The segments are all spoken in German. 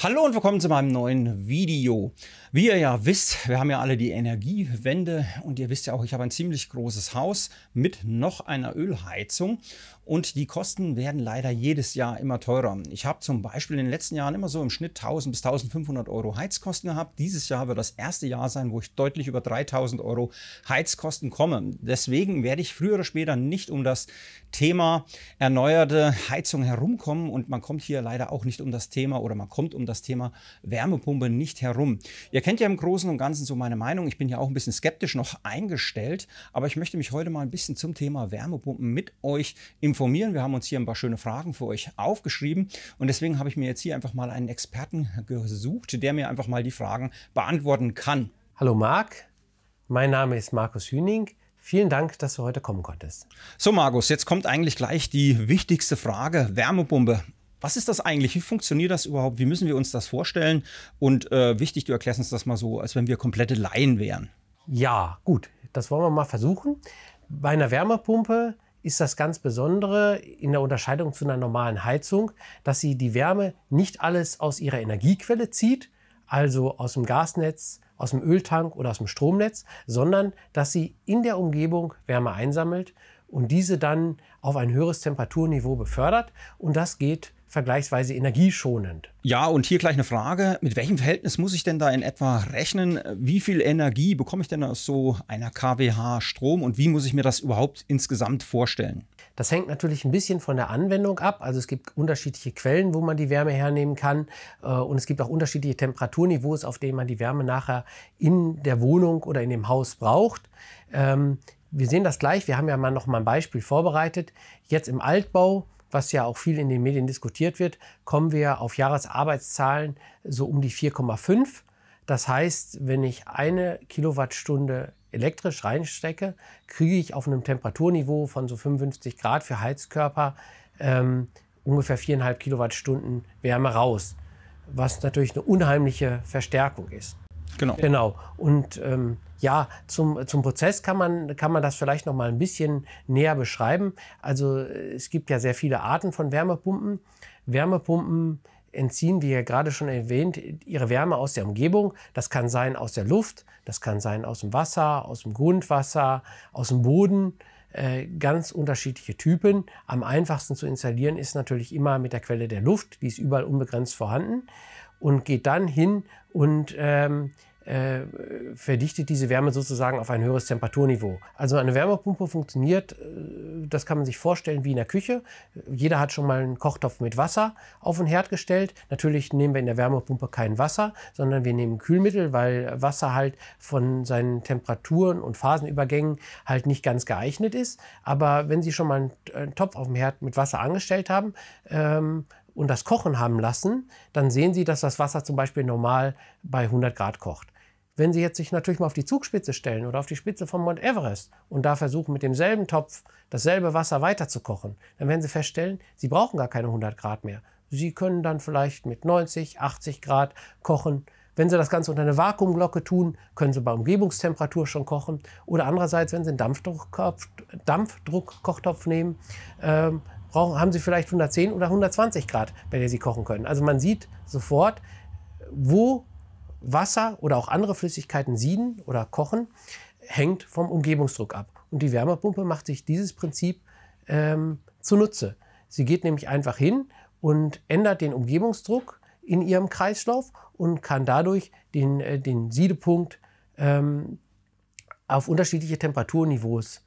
Hallo und willkommen zu meinem neuen Video. Wie ihr ja wisst, wir haben ja alle die Energiewende und ihr wisst ja auch, ich habe ein ziemlich großes Haus mit noch einer Ölheizung und die Kosten werden leider jedes Jahr immer teurer. Ich habe zum Beispiel in den letzten Jahren immer so im Schnitt 1000 bis 1500 Euro Heizkosten gehabt. Dieses Jahr wird das erste Jahr sein, wo ich deutlich über 3000 Euro Heizkosten komme. Deswegen werde ich früher oder später nicht um das Thema erneuerte Heizung herumkommen und man kommt hier leider auch nicht um das Thema oder man kommt um das Thema Wärmepumpe nicht herum. Ihr kennt ja im Großen und Ganzen so meine Meinung. Ich bin ja auch ein bisschen skeptisch noch eingestellt, aber ich möchte mich heute mal ein bisschen zum Thema Wärmepumpen mit euch informieren. Wir haben uns hier ein paar schöne Fragen für euch aufgeschrieben und deswegen habe ich mir jetzt hier einfach mal einen Experten gesucht, der mir einfach mal die Fragen beantworten kann. Hallo Marc, mein Name ist Markus Hüning. Vielen Dank, dass du heute kommen konntest. So, Markus, jetzt kommt eigentlich gleich die wichtigste Frage: Wärmepumpe. Was ist das eigentlich? Wie funktioniert das überhaupt? Wie müssen wir uns das vorstellen? Und äh, wichtig, du erklärst uns das mal so, als wenn wir komplette Laien wären. Ja, gut, das wollen wir mal versuchen. Bei einer Wärmepumpe ist das ganz Besondere in der Unterscheidung zu einer normalen Heizung, dass sie die Wärme nicht alles aus ihrer Energiequelle zieht, also aus dem Gasnetz, aus dem Öltank oder aus dem Stromnetz, sondern dass sie in der Umgebung Wärme einsammelt und diese dann auf ein höheres Temperaturniveau befördert. Und das geht vergleichsweise energieschonend. Ja, und hier gleich eine Frage. Mit welchem Verhältnis muss ich denn da in etwa rechnen? Wie viel Energie bekomme ich denn aus so einer kWh Strom und wie muss ich mir das überhaupt insgesamt vorstellen? Das hängt natürlich ein bisschen von der Anwendung ab. Also es gibt unterschiedliche Quellen, wo man die Wärme hernehmen kann. Äh, und es gibt auch unterschiedliche Temperaturniveaus, auf denen man die Wärme nachher in der Wohnung oder in dem Haus braucht. Ähm, wir sehen das gleich. Wir haben ja mal noch mal ein Beispiel vorbereitet. Jetzt im Altbau was ja auch viel in den Medien diskutiert wird, kommen wir auf Jahresarbeitszahlen so um die 4,5. Das heißt, wenn ich eine Kilowattstunde elektrisch reinstecke, kriege ich auf einem Temperaturniveau von so 55 Grad für Heizkörper ähm, ungefähr 4,5 Kilowattstunden Wärme raus, was natürlich eine unheimliche Verstärkung ist. Genau. Genau. Und ähm, ja, zum, zum Prozess kann man, kann man das vielleicht noch mal ein bisschen näher beschreiben. Also äh, es gibt ja sehr viele Arten von Wärmepumpen. Wärmepumpen entziehen, wie ja gerade schon erwähnt, ihre Wärme aus der Umgebung. Das kann sein aus der Luft, das kann sein aus dem Wasser, aus dem Grundwasser, aus dem Boden. Äh, ganz unterschiedliche Typen. Am einfachsten zu installieren ist natürlich immer mit der Quelle der Luft, die ist überall unbegrenzt vorhanden und geht dann hin und ähm, äh, verdichtet diese Wärme sozusagen auf ein höheres Temperaturniveau. Also eine Wärmepumpe funktioniert, äh, das kann man sich vorstellen wie in der Küche. Jeder hat schon mal einen Kochtopf mit Wasser auf den Herd gestellt. Natürlich nehmen wir in der Wärmepumpe kein Wasser, sondern wir nehmen Kühlmittel, weil Wasser halt von seinen Temperaturen und Phasenübergängen halt nicht ganz geeignet ist. Aber wenn Sie schon mal einen äh, Topf auf dem Herd mit Wasser angestellt haben, ähm, und das Kochen haben lassen, dann sehen Sie, dass das Wasser zum Beispiel normal bei 100 Grad kocht. Wenn Sie jetzt sich natürlich mal auf die Zugspitze stellen oder auf die Spitze von Mount Everest und da versuchen, mit demselben Topf dasselbe Wasser weiter zu kochen, dann werden Sie feststellen, Sie brauchen gar keine 100 Grad mehr. Sie können dann vielleicht mit 90, 80 Grad kochen. Wenn Sie das Ganze unter eine Vakuumglocke tun, können Sie bei Umgebungstemperatur schon kochen. Oder andererseits, wenn Sie einen Dampfdruckkochtopf Dampfdruck nehmen, ähm, brauchen, haben sie vielleicht 110 oder 120 Grad, bei der sie kochen können. Also man sieht sofort, wo Wasser oder auch andere Flüssigkeiten sieden oder kochen, hängt vom Umgebungsdruck ab. Und die Wärmepumpe macht sich dieses Prinzip ähm, zunutze. Sie geht nämlich einfach hin und ändert den Umgebungsdruck in ihrem Kreislauf und kann dadurch den, äh, den Siedepunkt ähm, auf unterschiedliche Temperaturniveaus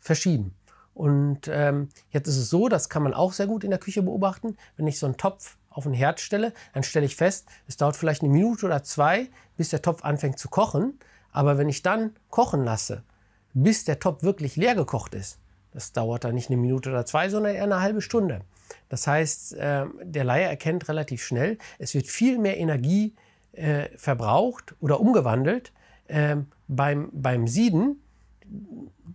verschieben. Und ähm, jetzt ist es so, das kann man auch sehr gut in der Küche beobachten, wenn ich so einen Topf auf den Herd stelle, dann stelle ich fest, es dauert vielleicht eine Minute oder zwei, bis der Topf anfängt zu kochen. Aber wenn ich dann kochen lasse, bis der Topf wirklich leer gekocht ist, das dauert dann nicht eine Minute oder zwei, sondern eher eine halbe Stunde. Das heißt, äh, der Laie erkennt relativ schnell, es wird viel mehr Energie äh, verbraucht oder umgewandelt äh, beim, beim Sieden,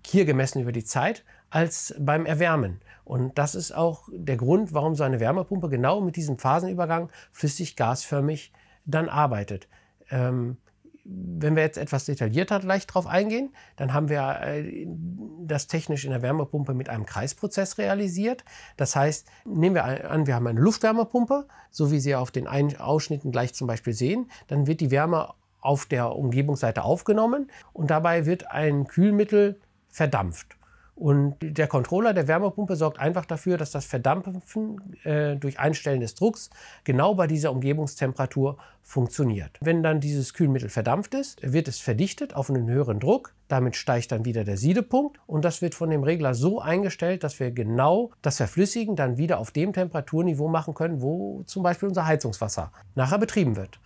hier gemessen über die Zeit, als beim Erwärmen. Und das ist auch der Grund, warum so eine Wärmepumpe genau mit diesem Phasenübergang flüssig-gasförmig dann arbeitet. Ähm, wenn wir jetzt etwas detaillierter gleich drauf eingehen, dann haben wir äh, das technisch in der Wärmepumpe mit einem Kreisprozess realisiert. Das heißt, nehmen wir an, wir haben eine Luftwärmepumpe, so wie Sie auf den Ausschnitten gleich zum Beispiel sehen, dann wird die Wärme auf der Umgebungsseite aufgenommen und dabei wird ein Kühlmittel verdampft. Und der Controller der Wärmepumpe sorgt einfach dafür, dass das Verdampfen äh, durch Einstellen des Drucks genau bei dieser Umgebungstemperatur funktioniert. Wenn dann dieses Kühlmittel verdampft ist, wird es verdichtet auf einen höheren Druck. Damit steigt dann wieder der Siedepunkt und das wird von dem Regler so eingestellt, dass wir genau das Verflüssigen dann wieder auf dem Temperaturniveau machen können, wo zum Beispiel unser Heizungswasser nachher betrieben wird.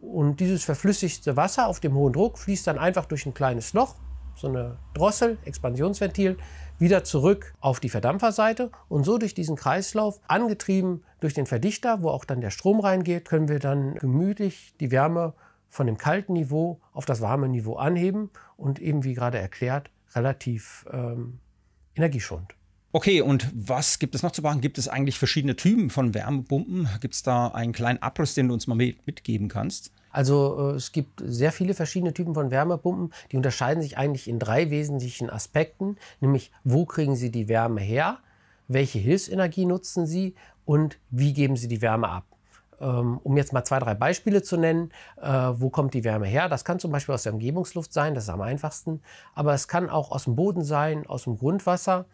Und dieses verflüssigte Wasser auf dem hohen Druck fließt dann einfach durch ein kleines Loch so eine Drossel, Expansionsventil, wieder zurück auf die Verdampferseite und so durch diesen Kreislauf, angetrieben durch den Verdichter, wo auch dann der Strom reingeht, können wir dann gemütlich die Wärme von dem kalten Niveau auf das warme Niveau anheben und eben wie gerade erklärt, relativ ähm, energieschonend. Okay, und was gibt es noch zu machen? Gibt es eigentlich verschiedene Typen von Wärmepumpen? Gibt es da einen kleinen Abriss, den du uns mal mitgeben kannst? Also äh, es gibt sehr viele verschiedene Typen von Wärmepumpen, die unterscheiden sich eigentlich in drei wesentlichen Aspekten, nämlich wo kriegen sie die Wärme her, welche Hilfsenergie nutzen sie und wie geben sie die Wärme ab. Ähm, um jetzt mal zwei, drei Beispiele zu nennen, äh, wo kommt die Wärme her? Das kann zum Beispiel aus der Umgebungsluft sein, das ist am einfachsten, aber es kann auch aus dem Boden sein, aus dem Grundwasser.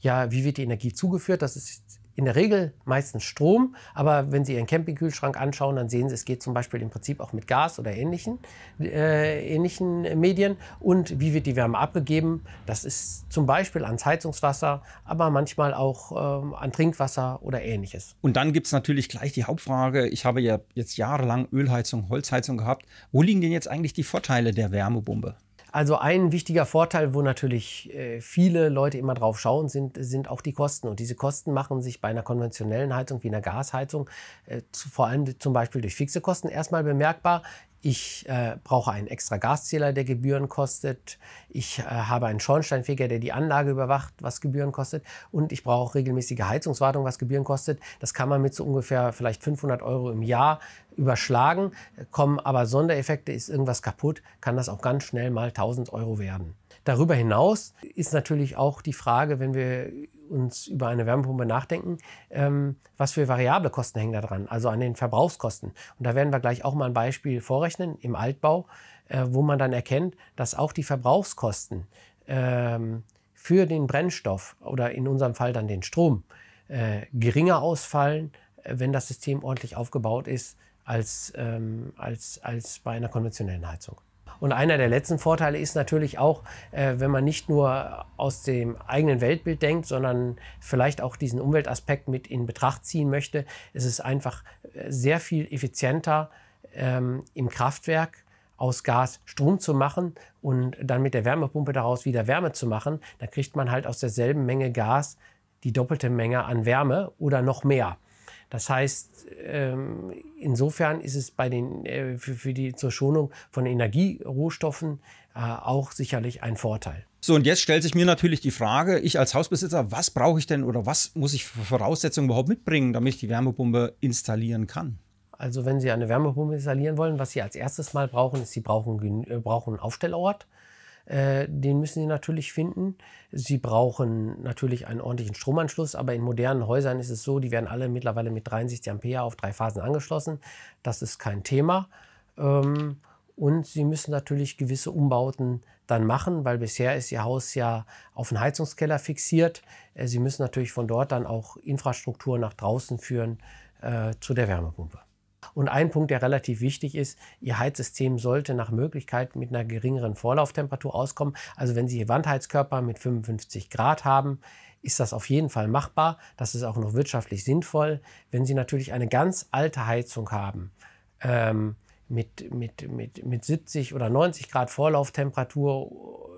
Ja, wie wird die Energie zugeführt? Das ist in der Regel meistens Strom, aber wenn Sie Ihren Campingkühlschrank anschauen, dann sehen Sie, es geht zum Beispiel im Prinzip auch mit Gas oder ähnlichen, äh, ähnlichen Medien. Und wie wird die Wärme abgegeben? Das ist zum Beispiel ans Heizungswasser, aber manchmal auch äh, an Trinkwasser oder ähnliches. Und dann gibt es natürlich gleich die Hauptfrage. Ich habe ja jetzt jahrelang Ölheizung, Holzheizung gehabt. Wo liegen denn jetzt eigentlich die Vorteile der Wärmebombe? Also ein wichtiger Vorteil, wo natürlich äh, viele Leute immer drauf schauen, sind, sind auch die Kosten. Und diese Kosten machen sich bei einer konventionellen Heizung wie einer Gasheizung äh, vor allem zum Beispiel durch fixe Kosten erstmal bemerkbar ich äh, brauche einen extra Gaszähler, der Gebühren kostet, ich äh, habe einen Schornsteinfeger, der die Anlage überwacht, was Gebühren kostet und ich brauche regelmäßige Heizungswartung, was Gebühren kostet. Das kann man mit so ungefähr vielleicht 500 Euro im Jahr überschlagen, kommen aber Sondereffekte, ist irgendwas kaputt, kann das auch ganz schnell mal 1000 Euro werden. Darüber hinaus ist natürlich auch die Frage, wenn wir uns über eine Wärmepumpe nachdenken, ähm, was für variable Kosten hängen da dran, also an den Verbrauchskosten. Und da werden wir gleich auch mal ein Beispiel vorrechnen im Altbau, äh, wo man dann erkennt, dass auch die Verbrauchskosten ähm, für den Brennstoff oder in unserem Fall dann den Strom äh, geringer ausfallen, äh, wenn das System ordentlich aufgebaut ist, als, ähm, als, als bei einer konventionellen Heizung. Und einer der letzten Vorteile ist natürlich auch, äh, wenn man nicht nur aus dem eigenen Weltbild denkt, sondern vielleicht auch diesen Umweltaspekt mit in Betracht ziehen möchte, es ist einfach äh, sehr viel effizienter ähm, im Kraftwerk aus Gas Strom zu machen und dann mit der Wärmepumpe daraus wieder Wärme zu machen, dann kriegt man halt aus derselben Menge Gas die doppelte Menge an Wärme oder noch mehr. Das heißt, ähm, insofern ist es bei den, äh, für, die, zur Schonung von Energierohstoffen äh, auch sicherlich ein Vorteil. So, und jetzt stellt sich mir natürlich die Frage, ich als Hausbesitzer, was brauche ich denn oder was muss ich für Voraussetzungen überhaupt mitbringen, damit ich die Wärmepumpe installieren kann? Also wenn Sie eine Wärmepumpe installieren wollen, was Sie als erstes mal brauchen, ist, Sie brauchen, äh, brauchen einen Aufstellort. Äh, den müssen sie natürlich finden. Sie brauchen natürlich einen ordentlichen Stromanschluss, aber in modernen Häusern ist es so, die werden alle mittlerweile mit 63 Ampere auf drei Phasen angeschlossen. Das ist kein Thema. Ähm, und sie müssen natürlich gewisse Umbauten dann machen, weil bisher ist ihr Haus ja auf den Heizungskeller fixiert. Äh, sie müssen natürlich von dort dann auch Infrastruktur nach draußen führen äh, zu der Wärmepumpe. Und ein Punkt, der relativ wichtig ist, Ihr Heizsystem sollte nach Möglichkeit mit einer geringeren Vorlauftemperatur auskommen. Also wenn Sie Wandheizkörper mit 55 Grad haben, ist das auf jeden Fall machbar. Das ist auch noch wirtschaftlich sinnvoll. Wenn Sie natürlich eine ganz alte Heizung haben, ähm, mit, mit, mit, mit 70 oder 90 Grad Vorlauftemperatur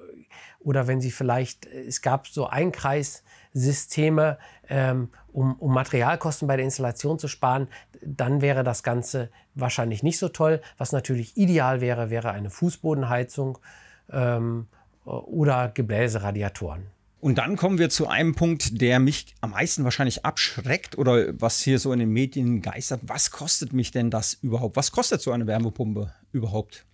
oder wenn sie vielleicht, äh, es gab so Einkreissysteme, ähm, um, um Materialkosten bei der Installation zu sparen, dann wäre das Ganze wahrscheinlich nicht so toll. Was natürlich ideal wäre, wäre eine Fußbodenheizung ähm, äh, oder Gebläseradiatoren. Und dann kommen wir zu einem Punkt, der mich am meisten wahrscheinlich abschreckt oder was hier so in den Medien geistert. Was kostet mich denn das überhaupt? Was kostet so eine Wärmepumpe überhaupt?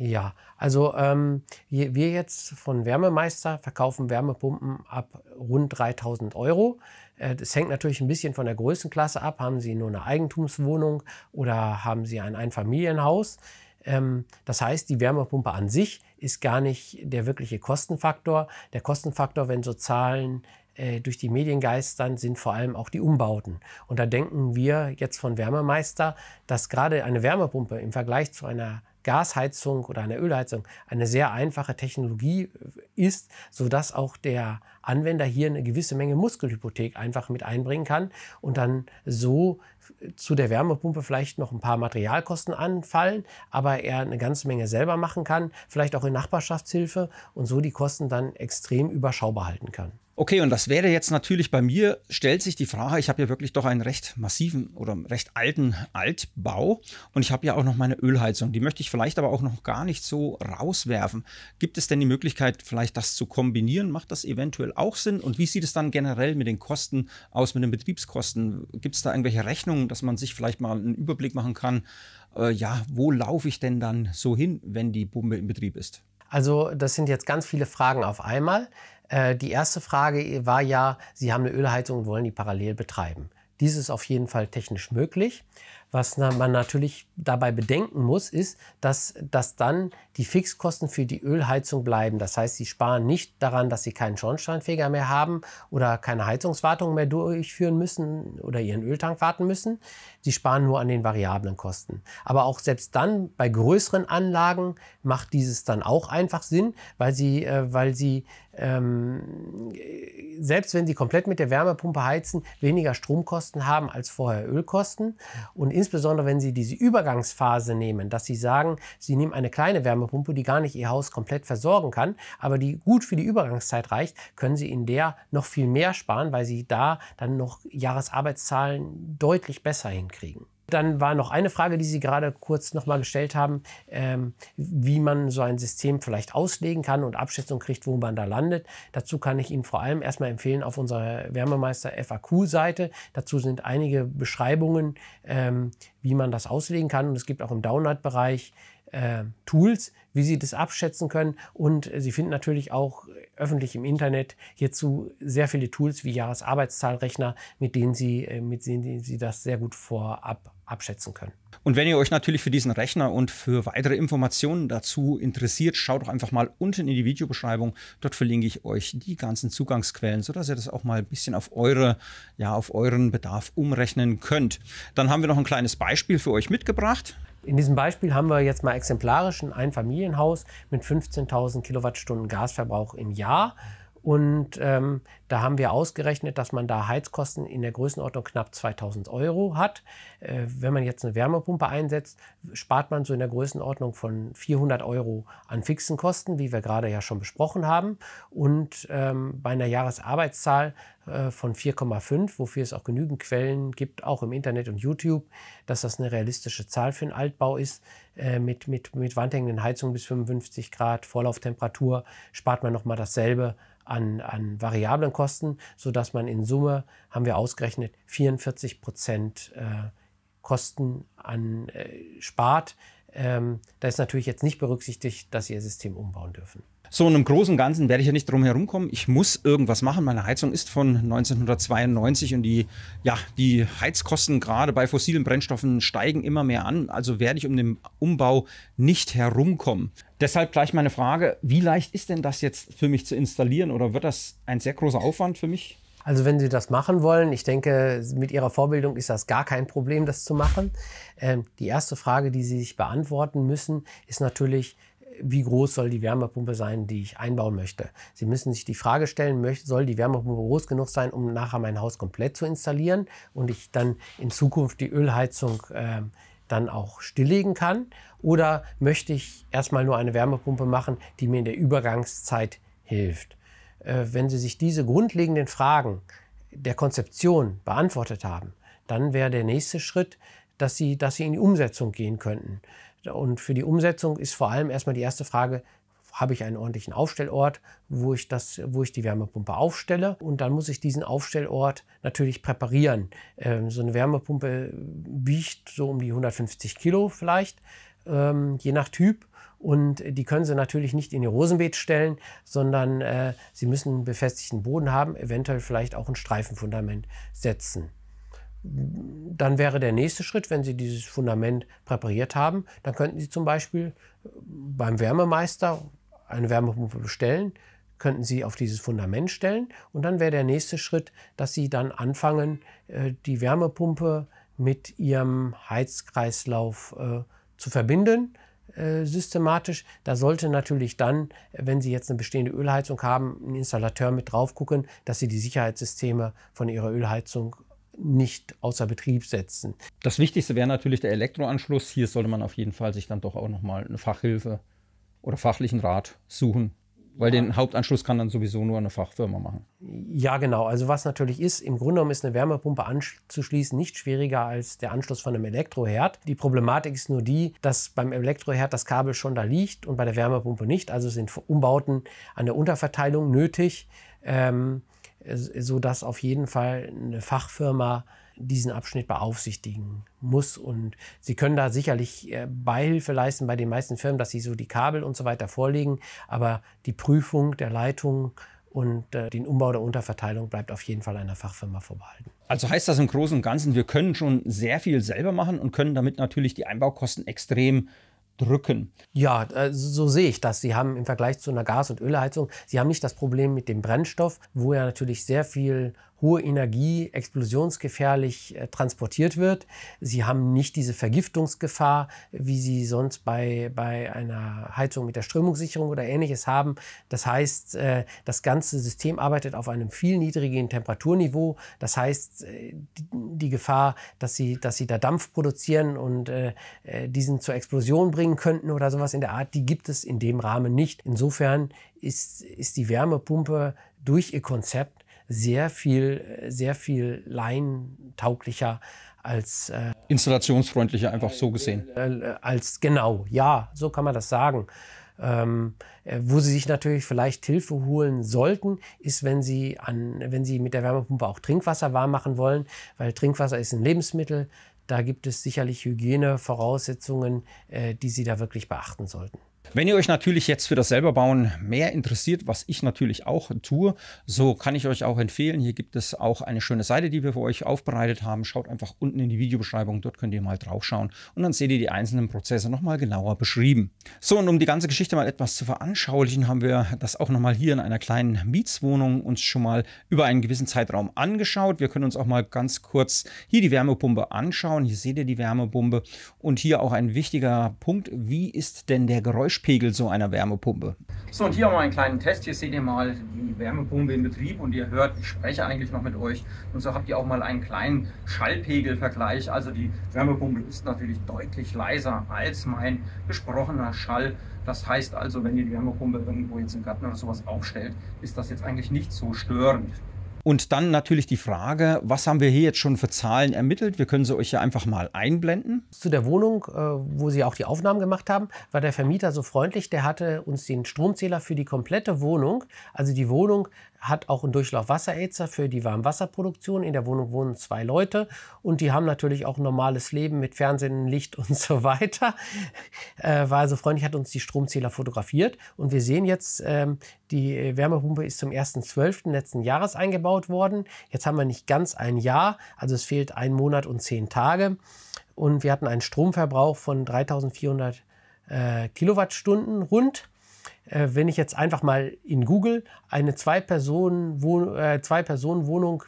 Ja, also ähm, wir jetzt von Wärmemeister verkaufen Wärmepumpen ab rund 3000 Euro. Äh, das hängt natürlich ein bisschen von der Größenklasse ab. Haben Sie nur eine Eigentumswohnung oder haben Sie ein Einfamilienhaus? Ähm, das heißt, die Wärmepumpe an sich ist gar nicht der wirkliche Kostenfaktor. Der Kostenfaktor, wenn so Zahlen äh, durch die Medien geistern, sind vor allem auch die Umbauten. Und da denken wir jetzt von Wärmemeister, dass gerade eine Wärmepumpe im Vergleich zu einer Gasheizung oder einer Ölheizung eine sehr einfache Technologie äh, ist, sodass auch der Anwender hier eine gewisse Menge Muskelhypothek einfach mit einbringen kann und dann so äh, zu der Wärmepumpe vielleicht noch ein paar Materialkosten anfallen, aber er eine ganze Menge selber machen kann, vielleicht auch in Nachbarschaftshilfe und so die Kosten dann extrem überschaubar halten kann. Okay, und das wäre jetzt natürlich bei mir, stellt sich die Frage, ich habe ja wirklich doch einen recht massiven oder recht alten Altbau und ich habe ja auch noch meine Ölheizung, die möchte ich vielleicht aber auch noch gar nicht so rauswerfen. Gibt es denn die Möglichkeit, vielleicht das zu kombinieren? Macht das eventuell auch Sinn? Und wie sieht es dann generell mit den Kosten aus, mit den Betriebskosten? Gibt es da irgendwelche Rechnungen, dass man sich vielleicht mal einen Überblick machen kann? Äh, ja, wo laufe ich denn dann so hin, wenn die Bombe in Betrieb ist? Also das sind jetzt ganz viele Fragen auf einmal. Äh, die erste Frage war ja, Sie haben eine Ölheizung und wollen die parallel betreiben. Dies ist auf jeden Fall technisch möglich. Was man natürlich dabei bedenken muss, ist, dass, dass dann die Fixkosten für die Ölheizung bleiben. Das heißt, sie sparen nicht daran, dass sie keinen Schornsteinfeger mehr haben oder keine Heizungswartung mehr durchführen müssen oder ihren Öltank warten müssen. Sie sparen nur an den variablen Kosten. Aber auch selbst dann bei größeren Anlagen macht dieses dann auch einfach Sinn, weil Sie, äh, weil Sie ähm, selbst wenn Sie komplett mit der Wärmepumpe heizen, weniger Stromkosten haben als vorher Ölkosten. Und insbesondere wenn Sie diese Übergangsphase nehmen, dass Sie sagen, Sie nehmen eine kleine Wärmepumpe, die gar nicht Ihr Haus komplett versorgen kann, aber die gut für die Übergangszeit reicht, können Sie in der noch viel mehr sparen, weil Sie da dann noch Jahresarbeitszahlen deutlich besser hinkriegen hinkriegen. Dann war noch eine Frage, die Sie gerade kurz noch mal gestellt haben, ähm, wie man so ein System vielleicht auslegen kann und Abschätzung kriegt, wo man da landet. Dazu kann ich Ihnen vor allem erstmal empfehlen, auf unserer Wärmemeister FAQ-Seite. Dazu sind einige Beschreibungen, ähm, wie man das auslegen kann. Und es gibt auch im download bereich äh, Tools, wie sie das abschätzen können. Und äh, sie finden natürlich auch öffentlich im Internet hierzu sehr viele Tools wie Jahresarbeitszahlrechner, mit denen sie, äh, mit denen sie das sehr gut vorab abschätzen können. Und wenn ihr euch natürlich für diesen Rechner und für weitere Informationen dazu interessiert, schaut doch einfach mal unten in die Videobeschreibung. Dort verlinke ich euch die ganzen Zugangsquellen, sodass ihr das auch mal ein bisschen auf, eure, ja, auf euren Bedarf umrechnen könnt. Dann haben wir noch ein kleines Beispiel für euch mitgebracht. In diesem Beispiel haben wir jetzt mal exemplarisch ein Einfamilienhaus mit 15.000 Kilowattstunden Gasverbrauch im Jahr und ähm, da haben wir ausgerechnet, dass man da Heizkosten in der Größenordnung knapp 2000 Euro hat. Äh, wenn man jetzt eine Wärmepumpe einsetzt, spart man so in der Größenordnung von 400 Euro an fixen Kosten, wie wir gerade ja schon besprochen haben. Und ähm, bei einer Jahresarbeitszahl äh, von 4,5, wofür es auch genügend Quellen gibt, auch im Internet und YouTube, dass das eine realistische Zahl für einen Altbau ist, äh, mit, mit, mit wandhängenden Heizungen bis 55 Grad, Vorlauftemperatur, spart man nochmal dasselbe an, an variablen Kosten, sodass man in Summe, haben wir ausgerechnet, 44 Prozent äh, Kosten an, äh, spart. Ähm, da ist natürlich jetzt nicht berücksichtigt, dass Sie Ihr System umbauen dürfen. So, und im Großen und Ganzen werde ich ja nicht drum herumkommen. Ich muss irgendwas machen. Meine Heizung ist von 1992 und die, ja, die Heizkosten gerade bei fossilen Brennstoffen steigen immer mehr an. Also werde ich um den Umbau nicht herumkommen. Deshalb gleich meine Frage, wie leicht ist denn das jetzt für mich zu installieren oder wird das ein sehr großer Aufwand für mich? Also wenn Sie das machen wollen, ich denke, mit Ihrer Vorbildung ist das gar kein Problem, das zu machen. Ähm, die erste Frage, die Sie sich beantworten müssen, ist natürlich, wie groß soll die Wärmepumpe sein, die ich einbauen möchte. Sie müssen sich die Frage stellen, soll die Wärmepumpe groß genug sein, um nachher mein Haus komplett zu installieren und ich dann in Zukunft die Ölheizung äh, dann auch stilllegen kann? Oder möchte ich erstmal nur eine Wärmepumpe machen, die mir in der Übergangszeit hilft? Äh, wenn Sie sich diese grundlegenden Fragen der Konzeption beantwortet haben, dann wäre der nächste Schritt, dass Sie, dass Sie in die Umsetzung gehen könnten. Und für die Umsetzung ist vor allem erstmal die erste Frage, habe ich einen ordentlichen Aufstellort, wo ich, das, wo ich die Wärmepumpe aufstelle. Und dann muss ich diesen Aufstellort natürlich präparieren. Ähm, so eine Wärmepumpe wiegt so um die 150 Kilo vielleicht, ähm, je nach Typ. Und die können sie natürlich nicht in ihr Rosenbeet stellen, sondern äh, sie müssen einen befestigten Boden haben, eventuell vielleicht auch ein Streifenfundament setzen dann wäre der nächste Schritt, wenn Sie dieses Fundament präpariert haben, dann könnten Sie zum Beispiel äh, beim Wärmemeister eine Wärmepumpe bestellen, könnten Sie auf dieses Fundament stellen und dann wäre der nächste Schritt, dass Sie dann anfangen, äh, die Wärmepumpe mit Ihrem Heizkreislauf äh, zu verbinden systematisch. Da sollte natürlich dann, wenn Sie jetzt eine bestehende Ölheizung haben, ein Installateur mit drauf gucken, dass Sie die Sicherheitssysteme von Ihrer Ölheizung nicht außer Betrieb setzen. Das Wichtigste wäre natürlich der Elektroanschluss. Hier sollte man auf jeden Fall sich dann doch auch nochmal eine Fachhilfe oder fachlichen Rat suchen. Weil den Hauptanschluss kann dann sowieso nur eine Fachfirma machen. Ja, genau. Also was natürlich ist, im Grunde genommen ist eine Wärmepumpe anzuschließen nicht schwieriger als der Anschluss von einem Elektroherd. Die Problematik ist nur die, dass beim Elektroherd das Kabel schon da liegt und bei der Wärmepumpe nicht. Also sind Umbauten an der Unterverteilung nötig. Ähm, sodass auf jeden Fall eine Fachfirma diesen Abschnitt beaufsichtigen muss. Und sie können da sicherlich äh, Beihilfe leisten bei den meisten Firmen, dass sie so die Kabel und so weiter vorlegen. Aber die Prüfung der Leitung und äh, den Umbau der Unterverteilung bleibt auf jeden Fall einer Fachfirma vorbehalten. Also heißt das im Großen und Ganzen, wir können schon sehr viel selber machen und können damit natürlich die Einbaukosten extrem drücken. Ja, äh, so sehe ich das. Sie haben im Vergleich zu einer Gas- und Ölheizung, Sie haben nicht das Problem mit dem Brennstoff, wo ja natürlich sehr viel hohe Energie explosionsgefährlich äh, transportiert wird. Sie haben nicht diese Vergiftungsgefahr, wie sie sonst bei, bei einer Heizung mit der Strömungssicherung oder ähnliches haben. Das heißt, äh, das ganze System arbeitet auf einem viel niedrigen Temperaturniveau. Das heißt, äh, die, die Gefahr, dass sie, dass sie da Dampf produzieren und äh, äh diesen zur Explosion bringen könnten oder sowas in der Art, die gibt es in dem Rahmen nicht. Insofern ist, ist die Wärmepumpe durch ihr Konzept sehr viel, sehr viel laientauglicher als äh, installationsfreundlicher einfach so gesehen. Äh, als genau, ja, so kann man das sagen. Ähm, äh, wo sie sich natürlich vielleicht Hilfe holen sollten, ist, wenn sie, an, wenn sie mit der Wärmepumpe auch Trinkwasser warm machen wollen, weil Trinkwasser ist ein Lebensmittel. Da gibt es sicherlich Hygienevoraussetzungen, äh, die sie da wirklich beachten sollten. Wenn ihr euch natürlich jetzt für das selberbauen mehr interessiert, was ich natürlich auch tue, so kann ich euch auch empfehlen. Hier gibt es auch eine schöne Seite, die wir für euch aufbereitet haben. Schaut einfach unten in die Videobeschreibung, dort könnt ihr mal draufschauen und dann seht ihr die einzelnen Prozesse nochmal genauer beschrieben. So, und um die ganze Geschichte mal etwas zu veranschaulichen, haben wir das auch nochmal hier in einer kleinen Mietswohnung uns schon mal über einen gewissen Zeitraum angeschaut. Wir können uns auch mal ganz kurz hier die Wärmepumpe anschauen. Hier seht ihr die Wärmepumpe und hier auch ein wichtiger Punkt, wie ist denn der Geräusch Mischpegel so einer Wärmepumpe. So, und hier haben wir einen kleinen Test. Hier seht ihr mal die Wärmepumpe in Betrieb und ihr hört, ich spreche eigentlich noch mit euch. Und so habt ihr auch mal einen kleinen Schallpegelvergleich. Also die Wärmepumpe ist natürlich deutlich leiser als mein gesprochener Schall. Das heißt also, wenn ihr die Wärmepumpe irgendwo jetzt im Garten oder sowas aufstellt, ist das jetzt eigentlich nicht so störend. Und dann natürlich die Frage, was haben wir hier jetzt schon für Zahlen ermittelt? Wir können sie euch ja einfach mal einblenden. Zu der Wohnung, äh, wo Sie auch die Aufnahmen gemacht haben, war der Vermieter so freundlich, der hatte uns den Stromzähler für die komplette Wohnung, also die Wohnung hat auch einen Durchlaufwasserhitzer für die Warmwasserproduktion. In der Wohnung wohnen zwei Leute und die haben natürlich auch ein normales Leben mit Fernsehen, Licht und so weiter. Äh, war also freundlich, hat uns die Stromzähler fotografiert und wir sehen jetzt, ähm, die Wärmepumpe ist zum 1.12. letzten Jahres eingebaut worden. Jetzt haben wir nicht ganz ein Jahr, also es fehlt ein Monat und zehn Tage und wir hatten einen Stromverbrauch von 3400 äh, Kilowattstunden rund äh, wenn ich jetzt einfach mal in Google eine äh, Zwei-Personen-Wohnung äh, Zwei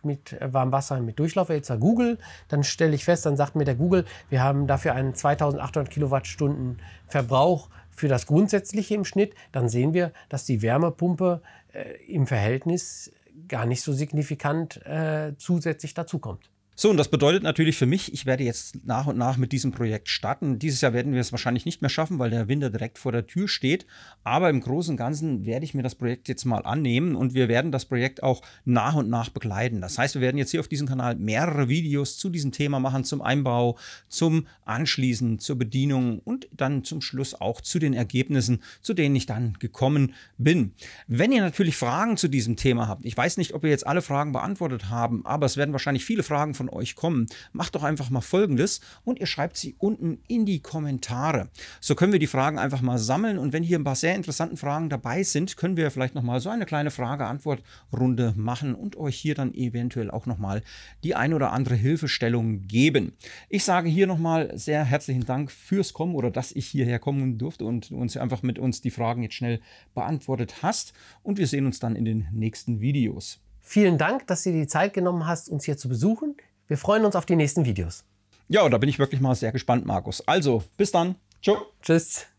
mit warmem Wasser mit Durchlauferhitzer google, dann stelle ich fest, dann sagt mir der Google, wir haben dafür einen 2800 Kilowattstunden Verbrauch für das Grundsätzliche im Schnitt. Dann sehen wir, dass die Wärmepumpe äh, im Verhältnis gar nicht so signifikant äh, zusätzlich dazukommt. So, und das bedeutet natürlich für mich, ich werde jetzt nach und nach mit diesem Projekt starten. Dieses Jahr werden wir es wahrscheinlich nicht mehr schaffen, weil der Winter direkt vor der Tür steht. Aber im Großen und Ganzen werde ich mir das Projekt jetzt mal annehmen und wir werden das Projekt auch nach und nach begleiten. Das heißt, wir werden jetzt hier auf diesem Kanal mehrere Videos zu diesem Thema machen, zum Einbau, zum Anschließen, zur Bedienung und dann zum Schluss auch zu den Ergebnissen, zu denen ich dann gekommen bin. Wenn ihr natürlich Fragen zu diesem Thema habt, ich weiß nicht, ob wir jetzt alle Fragen beantwortet haben, aber es werden wahrscheinlich viele Fragen von euch kommen, macht doch einfach mal Folgendes und ihr schreibt sie unten in die Kommentare. So können wir die Fragen einfach mal sammeln und wenn hier ein paar sehr interessanten Fragen dabei sind, können wir vielleicht noch mal so eine kleine Frage-Antwort-Runde machen und euch hier dann eventuell auch noch mal die ein oder andere Hilfestellung geben. Ich sage hier noch mal sehr herzlichen Dank fürs Kommen oder dass ich hierher kommen durfte und uns einfach mit uns die Fragen jetzt schnell beantwortet hast. Und wir sehen uns dann in den nächsten Videos. Vielen Dank, dass du dir die Zeit genommen hast, uns hier zu besuchen. Wir freuen uns auf die nächsten Videos. Ja, da bin ich wirklich mal sehr gespannt, Markus. Also, bis dann. Ciao. Tschüss.